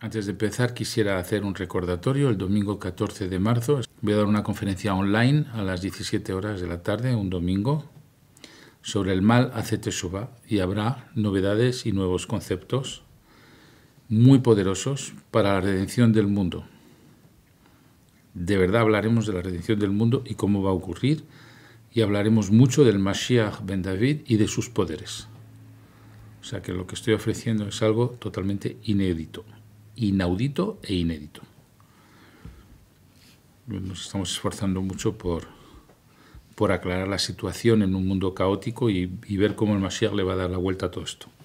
Antes de empezar, quisiera hacer un recordatorio. El domingo 14 de marzo voy a dar una conferencia online a las 17 horas de la tarde, un domingo, sobre el mal Aceteshuva y habrá novedades y nuevos conceptos muy poderosos para la redención del mundo. De verdad hablaremos de la redención del mundo y cómo va a ocurrir y hablaremos mucho del Mashiach Ben David y de sus poderes. O sea que lo que estoy ofreciendo es algo totalmente inédito inaudito e inédito. Nos estamos esforzando mucho por, por aclarar la situación en un mundo caótico y, y ver cómo el Mashiach le va a dar la vuelta a todo esto.